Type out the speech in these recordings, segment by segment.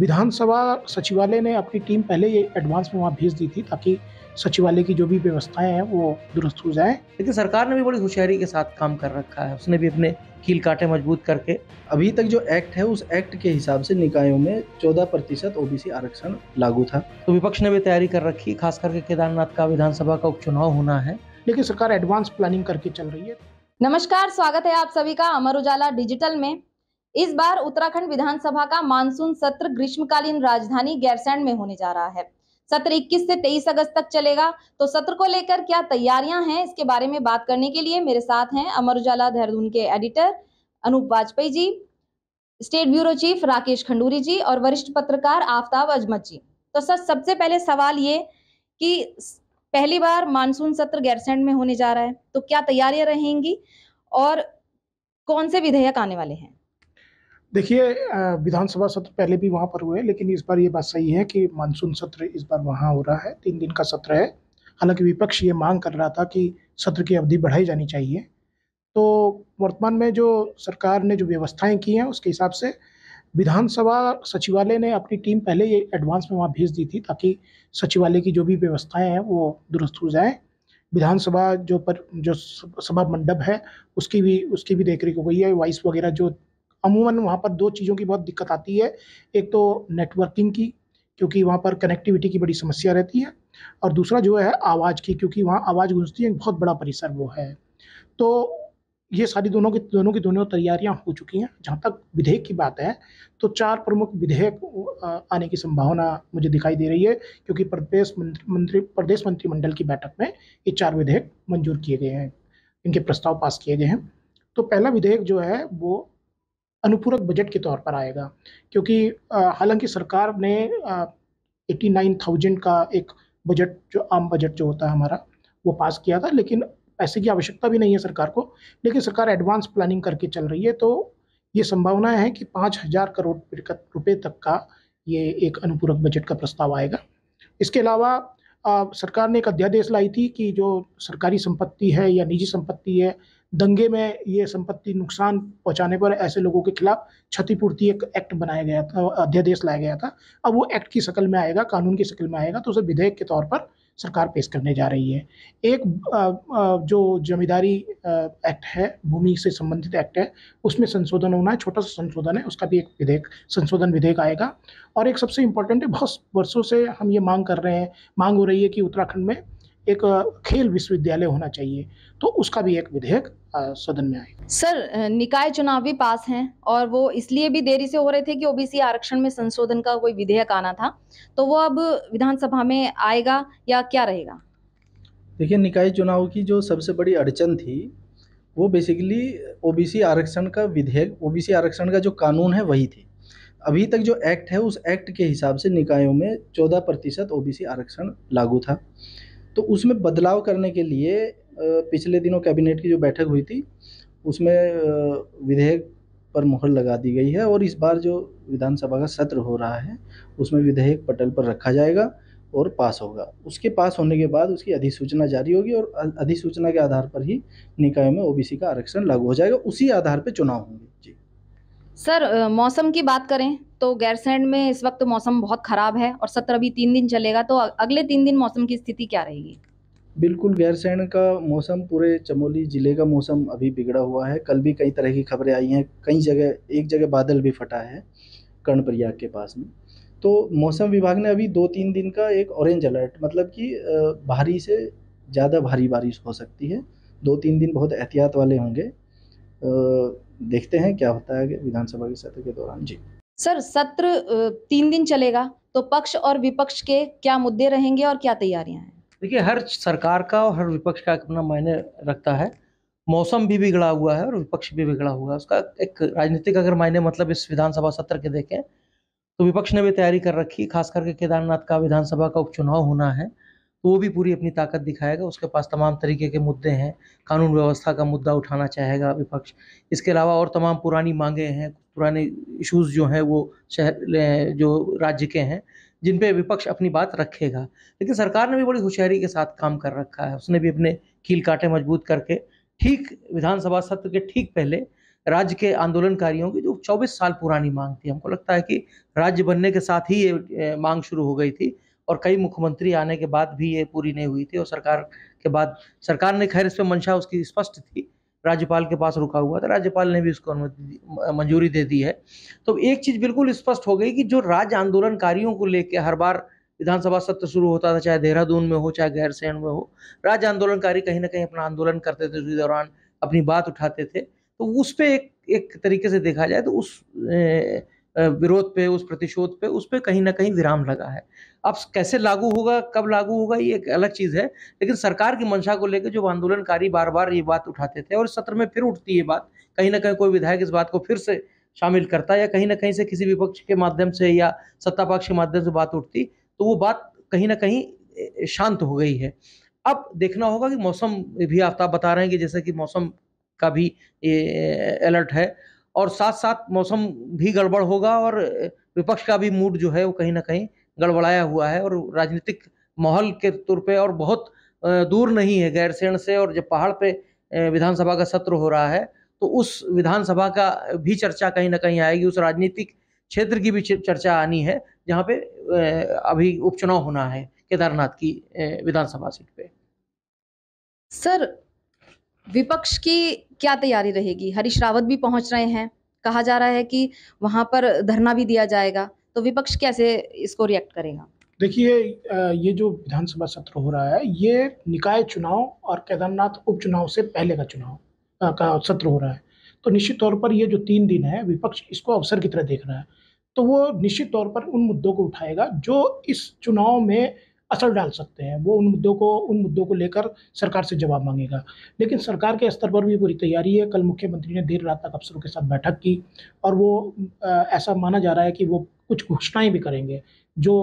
विधानसभा सचिवालय ने अपनी टीम पहले ये एडवांस में वहाँ भेज दी थी ताकि सचिवालय की जो भी व्यवस्थाएं हैं वो दुरुस्त हो जाए लेकिन सरकार ने भी बड़ी होशियारी के साथ काम कर रखा है उसने भी अपने कील काटे मजबूत करके अभी तक जो एक्ट है उस एक्ट के हिसाब से निकायों में चौदह प्रतिशत ओबीसी आरक्षण लागू था तो विपक्ष ने भी तैयारी कर रखी खास करके केदारनाथ का विधानसभा का उपचुनाव होना है लेकिन सरकार एडवांस प्लानिंग करके चल रही है नमस्कार स्वागत है आप सभी का अमर उजाला डिजिटल में इस बार उत्तराखंड विधानसभा का मानसून सत्र ग्रीष्मकालीन राजधानी गैरसैंड में होने जा रहा है सत्र 21 से 23 अगस्त तक चलेगा तो सत्र को लेकर क्या तैयारियां हैं इसके बारे में बात करने के लिए मेरे साथ हैं अमर उजाला देहरादून के editor Anoop Vajpayee ji state bureau chief Rakesh Khanduri ji और वरिष्ठ पत्रकार आफ्ताब अजमत जी तो सर सबसे पहले सवाल ये कि पहली बार मानसून सत्र गैरसैंड में होने जा रहा है तो क्या तैयारियां रहेंगी और कौन से विधेयक आने वाले हैं देखिए विधानसभा सत्र पहले भी वहाँ पर हुए लेकिन इस बार ये बात सही है कि मानसून सत्र इस बार वहाँ हो रहा है तीन दिन का सत्र है हालांकि विपक्ष ये मांग कर रहा था कि सत्र की अवधि बढ़ाई जानी चाहिए तो वर्तमान में जो सरकार ने जो व्यवस्थाएं की हैं उसके हिसाब से विधानसभा सचिवालय ने अपनी टीम पहले ये एडवांस में वहाँ भेज दी थी ताकि सचिवालय की जो भी व्यवस्थाएं हैं वो दुरुस्त हो जाएँ विधानसभा जो पर जो सभा मंडप है उसकी भी उसकी भी देख रेख हो गई है वाइस वगैरह जो अमूमन वहाँ पर दो चीज़ों की बहुत दिक्कत आती है एक तो नेटवर्किंग की क्योंकि वहाँ पर कनेक्टिविटी की बड़ी समस्या रहती है और दूसरा जो है आवाज़ की क्योंकि वहाँ आवाज़ गूंजती है बहुत बड़ा परिसर वो है तो ये सारी दोनों की दोनों की दोनों तैयारियाँ हो चुकी हैं जहाँ तक विधेयक की बात है तो चार प्रमुख विधेयक आने की संभावना मुझे दिखाई दे रही है क्योंकि प्रदेश मंत्री मंत्री प्रदेश मंत्रिमंडल की बैठक में ये चार विधेयक मंजूर किए गए हैं इनके प्रस्ताव पास किए गए हैं तो पहला विधेयक जो है वो अनुपूरक बजट के तौर पर आएगा क्योंकि हालांकि सरकार ने एटी नाइन थाउजेंड का एक बजट जो आम बजट जो होता है हमारा वो पास किया था लेकिन पैसे की आवश्यकता भी नहीं है सरकार को लेकिन सरकार एडवांस प्लानिंग करके चल रही है तो ये संभावना है कि पाँच हज़ार करोड़ रुपए तक का ये एक अनुपूरक बजट का प्रस्ताव आएगा इसके अलावा सरकार ने एक अध्यादेश लाई थी कि जो सरकारी संपत्ति है या निजी संपत्ति है दंगे में ये संपत्ति नुकसान पहुंचाने पर ऐसे लोगों के खिलाफ क्षतिपूर्ति एक एक्ट बनाया गया था अध्यादेश लाया गया था अब वो एक्ट की शक्ल में आएगा कानून की शक्ल में आएगा तो उसे विधेयक के तौर पर सरकार पेश करने जा रही है एक जो जमींदारी एक्ट है भूमि से संबंधित एक्ट है उसमें संशोधन होना है छोटा सा संशोधन है उसका भी एक विधेयक संशोधन विधेयक आएगा और एक सबसे इम्पोर्टेंट है बहुत वर्षों से हम ये मांग कर रहे हैं मांग हो रही है कि उत्तराखंड में एक खेल विश्वविद्यालय होना चाहिए तो उसका भी एक विधेयक सदन में आएगा सर निकाय चुनाव भी पास हैं और वो इसलिए भी देरी से हो रहे थे कि ओबीसी आरक्षण में संशोधन का कोई विधेयक आना था तो वो अब विधानसभा में आएगा या क्या रहेगा देखिए निकाय चुनाव की जो सबसे बड़ी अड़चन थी वो बेसिकली ओबीसी आरक्षण का विधेयक ओबीसी आरक्षण का जो कानून है वही थी अभी तक जो एक्ट है उस एक्ट के हिसाब से निकायों में चौदह प्रतिशत ओ आरक्षण लागू था तो उसमें बदलाव करने के लिए पिछले दिनों कैबिनेट की जो बैठक हुई थी उसमें विधेयक पर मुहर लगा दी गई है और इस बार जो विधानसभा का सत्र हो रहा है उसमें विधेयक पटल पर रखा जाएगा और पास होगा उसके पास होने के बाद उसकी अधिसूचना जारी होगी और अधिसूचना के आधार पर ही निकायों में ओबीसी का आरक्षण लागू हो जाएगा उसी आधार पर चुनाव होंगे जी सर मौसम की बात करें तो गैरसैंड में इस वक्त मौसम बहुत ख़राब है और सत्र अभी तीन दिन चलेगा तो अगले तीन दिन मौसम की स्थिति क्या रहेगी बिल्कुल गैरसैंड का मौसम पूरे चमोली ज़िले का मौसम अभी बिगड़ा हुआ है कल भी कई तरह की खबरें आई हैं कई जगह एक जगह बादल भी फटा है कर्ण प्रयाग के पास में तो मौसम विभाग ने अभी दो तीन दिन का एक ऑरेंज अलर्ट मतलब कि भारी से ज़्यादा भारी बारिश हो सकती है दो तीन दिन बहुत एहतियात वाले होंगे देखते हैं क्या होता है विधानसभा के सत्र के दौरान जी सर सत्र तीन दिन चलेगा तो पक्ष और विपक्ष के क्या मुद्दे रहेंगे और क्या तैयारियां हैं देखिए हर सरकार का और हर विपक्ष का अपना मायने रखता है मौसम भी बिगड़ा हुआ है और विपक्ष भी बिगड़ा हुआ है उसका एक राजनीतिक अगर मायने मतलब इस विधानसभा सत्र के देखें तो विपक्ष ने भी तैयारी कर रखी खास करके केदारनाथ का विधानसभा का उपचुनाव होना है तो वो भी पूरी अपनी ताकत दिखाएगा उसके पास तमाम तरीके के मुद्दे हैं कानून व्यवस्था का मुद्दा उठाना चाहेगा विपक्ष इसके अलावा और तमाम पुरानी मांगे हैं पुराने इश्यूज़ जो हैं वो शहर जो राज्य के हैं जिन पे विपक्ष अपनी बात रखेगा लेकिन सरकार ने भी बड़ी होशियारी के साथ काम कर रखा है उसने भी अपने कील काटे मजबूत करके ठीक विधानसभा सत्र के ठीक पहले राज्य के आंदोलनकारियों की जो 24 साल पुरानी मांग थी हमको लगता है कि राज्य बनने के साथ ही ये मांग शुरू हो गई थी और कई मुख्यमंत्री आने के बाद भी ये पूरी नहीं हुई थी और सरकार के बाद सरकार ने खैर इस पर मंशा उसकी स्पष्ट थी राज्यपाल के पास रुका हुआ था राज्यपाल ने भी उसको अनुमति मंजूरी दे दी है तो एक चीज़ बिल्कुल स्पष्ट हो गई कि जो राज्य आंदोलनकारियों को लेकर हर बार विधानसभा सत्र शुरू होता था चाहे देहरादून में हो चाहे गैरसैन में हो राज्य आंदोलनकारी कहीं ना कहीं अपना आंदोलन करते थे उसी दौरान अपनी बात उठाते थे तो उस पर एक एक तरीके से देखा जाए तो उस विरोध पे उस प्रतिशोध पे उस पर कहीं ना कहीं विराम लगा है अब कैसे लागू होगा कब लागू होगा ये एक अलग चीज़ है लेकिन सरकार की मंशा को लेकर जो आंदोलनकारी बार बार ये बात उठाते थे और सत्र में फिर उठती है बात कहीं ना कहीं कोई विधायक इस बात को फिर से शामिल करता या कहीं ना कहीं से किसी विपक्ष के माध्यम से या सत्ता पक्ष के माध्यम से बात उठती तो वो बात कहीं ना कहीं शांत हो गई है अब देखना होगा कि मौसम भी आफ्ताब बता रहे हैं कि जैसे कि मौसम का भी अलर्ट है और साथ साथ मौसम भी गड़बड़ होगा और विपक्ष का भी मूड जो है वो कहीं ना कहीं गड़बड़ाया हुआ है और राजनीतिक माहौल के तौर पे और बहुत दूर नहीं है गैरसैण से और जब पहाड़ पे विधानसभा का सत्र हो रहा है तो उस विधानसभा का भी चर्चा कहीं ना कहीं आएगी उस राजनीतिक क्षेत्र की भी चर्चा आनी है जहाँ पे अभी उपचुनाव होना है केदारनाथ की विधानसभा सीट पे सर विपक्ष की क्या तैयारी रहेगी हरीश रावत भी पहुंच रहे हैं कहा जा रहा है कि वहां पर धरना भी दिया जाएगा तो विपक्ष कैसे इसको रिएक्ट करेगा देखिए ये जो विधानसभा सत्र हो रहा है ये निकाय चुनाव और केदारनाथ उपचुनाव से पहले का चुनाव का सत्र हो रहा है तो निश्चित तौर पर ये जो तीन दिन है विपक्ष इसको अवसर की तरह देख रहा है तो वो निश्चित तौर पर उन मुद्दों को उठाएगा जो इस चुनाव में असर डाल सकते हैं वो उन मुद्दों को उन मुद्दों को लेकर सरकार से जवाब मांगेगा लेकिन सरकार के स्तर पर भी पूरी तैयारी है कल मुख्यमंत्री ने देर रात तक अफसरों के साथ बैठक की और वो आ, ऐसा माना जा रहा है कि वो कुछ घोषणाएँ भी करेंगे जो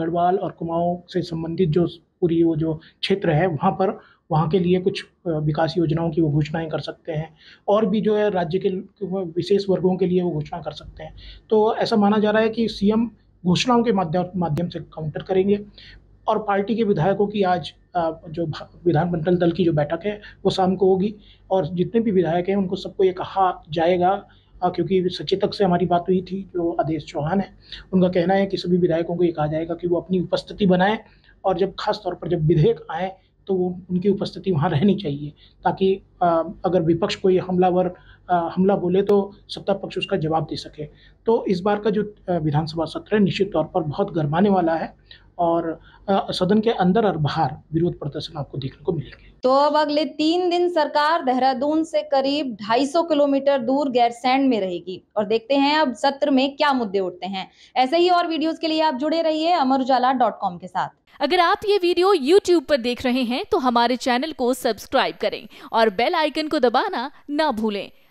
गढ़वाल और कुमाऊँ से संबंधित जो पूरी वो जो क्षेत्र है वहाँ पर वहाँ के लिए कुछ विकास योजनाओं की वो घोषणाएं कर सकते हैं और भी जो है राज्य के विशेष वर्गों के लिए वो घोषणा कर सकते हैं तो ऐसा माना जा रहा है कि सीएम घोषणाओं के माध्यम माध्यम से काउंटर करेंगे और पार्टी के विधायकों की आज जो विधानमंडल दल की जो बैठक है वो शाम को होगी और जितने भी विधायक हैं उनको सबको ये कहा जाएगा क्योंकि सचेतक से हमारी बात हुई थी जो आदेश चौहान है उनका कहना है कि सभी विधायकों को ये कहा जाएगा कि वो अपनी उपस्थिति बनाएं और जब खास तौर पर जब विधेयक आए तो वो उनकी उपस्थिति वहाँ रहनी चाहिए ताकि अगर विपक्ष कोई हमलावर हमला बोले तो सत्ता पक्ष उसका जवाब दे सके तो इस बार का जो विधानसभा सत्र है निश्चित तौर पर बहुत गर्माने वाला है और सदन के अंदर और बाहर विरोध प्रदर्शन आपको देखने को मिलेंगे तो अब अगले तीन दिन सरकार देहरादून से करीब 250 किलोमीटर दूर गैरसैंड में रहेगी और देखते हैं अब सत्र में क्या मुद्दे उठते हैं ऐसे ही और वीडियोस के लिए आप जुड़े रहिए अमर उजाला डॉट कॉम के साथ अगर आप ये वीडियो YouTube पर देख रहे हैं तो हमारे चैनल को सब्सक्राइब करें और बेल आइकन को दबाना ना भूलें